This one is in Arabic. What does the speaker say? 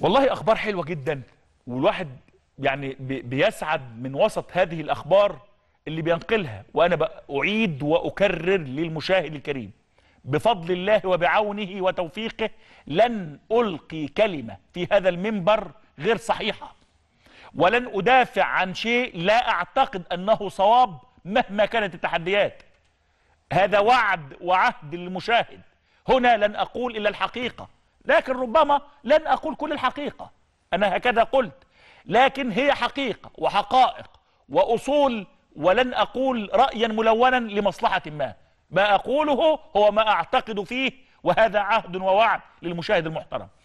والله اخبار حلوه جدا والواحد يعني بيسعد من وسط هذه الاخبار اللي بينقلها وانا اعيد واكرر للمشاهد الكريم بفضل الله وبعونه وتوفيقه لن القي كلمه في هذا المنبر غير صحيحه ولن ادافع عن شيء لا اعتقد انه صواب مهما كانت التحديات هذا وعد وعهد للمشاهد هنا لن اقول الا الحقيقه لكن ربما لن أقول كل الحقيقة أنا هكذا قلت لكن هي حقيقة وحقائق وأصول ولن أقول رأيا ملونا لمصلحة ما ما أقوله هو ما أعتقد فيه وهذا عهد ووعد للمشاهد المحترم